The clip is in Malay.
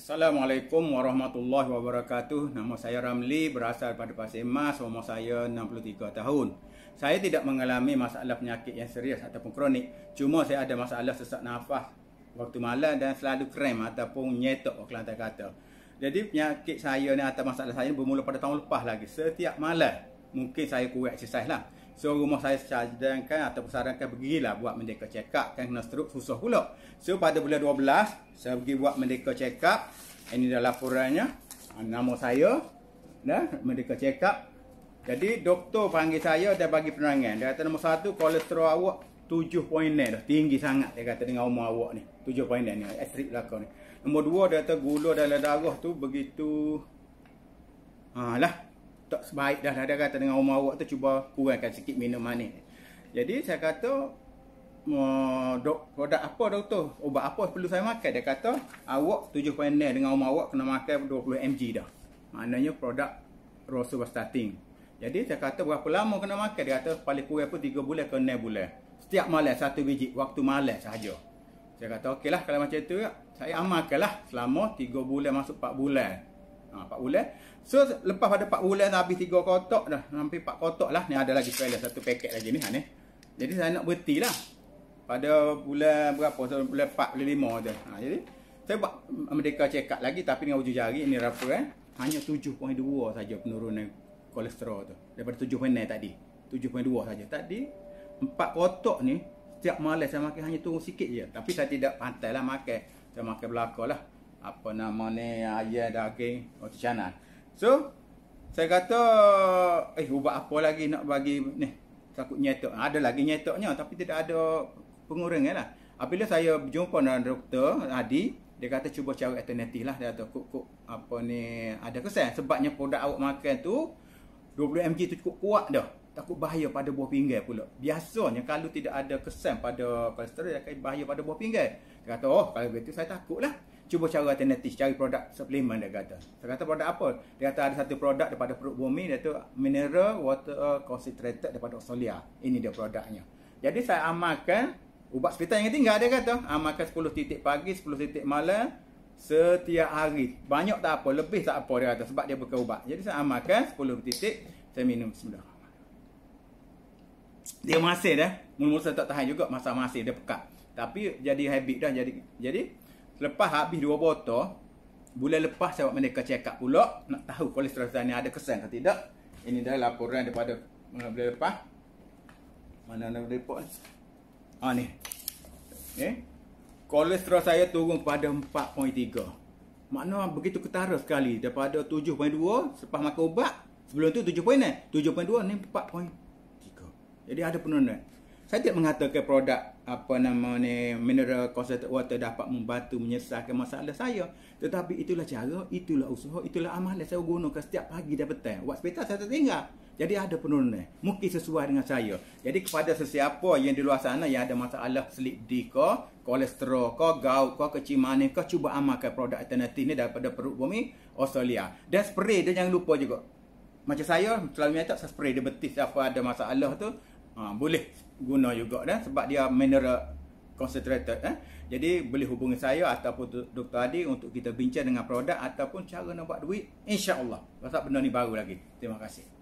Assalamualaikum warahmatullahi wabarakatuh. Nama saya Ramli, berasal dari Pasir Mas. Umur saya 63 tahun. Saya tidak mengalami masalah penyakit yang serius ataupun kronik. Cuma saya ada masalah sesak nafas waktu malam dan selalu krem ataupun nyetok ke lantai kata. Jadi penyakit saya ni atau masalah saya bermula pada tahun lepas lagi. Setiap malam mungkin saya kurang exercise lah. So rumah saya sarankan atau sarankan pergilah buat medical check up kan kena stroke susah pula. So pada bulan 12 saya pergi buat medical check up. Ini dah laporannya. Nama saya dah medical check up. Jadi doktor panggil saya dan bagi penerangan. Dia kata nombor satu kolesterol awak 7.9 dah tinggi sangat dia kata dengan umur awak ni. 7.9 ni ekstrim belaka ni. Nombor dua dia kata gula dalam darah tu begitu ha lah tak sebaik dah ada kata dengan umur awak tu cuba kurangkan sikit minum manis. Jadi saya kata dok produk apa doktor? Ubat apa perlu saya makan? Dia kata awak 7.0 dengan umur awak kena makan 20 mg dah. Maknanya produk rosuvastatin. Jadi saya kata berapa lama kena makan? Dia kata paling kurang pun 3 bulan ke 6 bulan. Setiap malam satu biji waktu malam sahaja. Saya kata okeylah kalau macam tu saya amalkanlah selama 3 bulan masuk 4 bulan. Ha, 4 bulan. So, lepas pada 4 bulan dah habis 3 kotak dah. Hampir 4 kotak lah. Ni ada lagi sekali satu paket lagi ni. Ha, ni. Jadi, saya nak berhenti lah. Pada bulan berapa? So, bulan 4, bulan 5 je. Ha, jadi, saya buat mm, merdeka check up lagi. Tapi dengan ujung jari ni berapa kan? Hanya 7.2 saja penurunan kolesterol tu. Daripada 7.9 tadi. 7.2 saja tadi. 4 kotak ni, setiap malam saya makan hanya turun sikit je. Tapi, saya tidak pantai lah makan. Saya makan belakang lah apa nama ni ayah daging otak oh, canan. So saya kata eh ubat apa lagi nak bagi ni takut nyetok. Ada lagi nyetoknya tapi tidak ada pengurangan lah. Apabila saya berjumpa dengan doktor Adi, dia kata cuba cari alternatif lah. Dia kata kok, kok apa ni ada kesan. Sebabnya produk awak makan tu 20 mg tu cukup kuat dah. Takut bahaya pada buah pinggir pula. Biasanya kalau tidak ada kesan pada kolesterol, dia akan bahaya pada buah pinggir. Dia kata, oh kalau begitu saya takut lah cuba cari alternatif cari produk supplement dia kata dia kata produk apa dia kata ada satu produk daripada perut bumi dia tu mineral water concentrated daripada Australia ini dia produknya jadi saya amalkan ubat sepitan yang tinggal dia kata amalkan 10 titik pagi 10 titik malam setiap hari banyak tak apa lebih tak apa dia kata sebab dia bukan ubat jadi saya amalkan 10 titik saya minum sebelah dia masih dah mula-mula saya tak tahan juga masa masih dia pekat tapi jadi habit dah jadi jadi Lepas habis dua botol, bulan lepas sahabat mereka check up pula. Nak tahu kolesterol saya ni ada kesan atau tidak. Ini dah laporan daripada bulan lepas. Mana nak report ni? Ha ni. Eh? Kolesterol saya turun pada 4.3. Makna begitu ketara sekali. Daripada 7.2 selepas makan ubat. Sebelum tu 7.9. 7.2 ni 4.3. Jadi ada penurunan. Saya tidak mengatakan produk apa nama ni mineral concentrated water dapat membantu menyelesaikan masalah saya. Tetapi itulah cara, itulah usaha, itulah amalan saya gunakan setiap pagi dan petang. Waktu petang saya tertinggal. Jadi ada penurunan. Mungkin sesuai dengan saya. Jadi kepada sesiapa yang di luar sana yang ada masalah sleep di ke, kolesterol ke, gout ke, kecil manis ke, cuba amalkan produk alternatif ni daripada perut bumi Australia. Dan spray dia jangan lupa juga. Macam saya, selalu minta saya spray dia betis apa ada masalah tu ha, boleh guna juga dah sebab dia mineral concentrated eh. Jadi boleh hubungi saya ataupun Dr. Adi untuk kita bincang dengan produk ataupun cara nak buat duit insya-Allah. Pasal benda ni baru lagi. Terima kasih.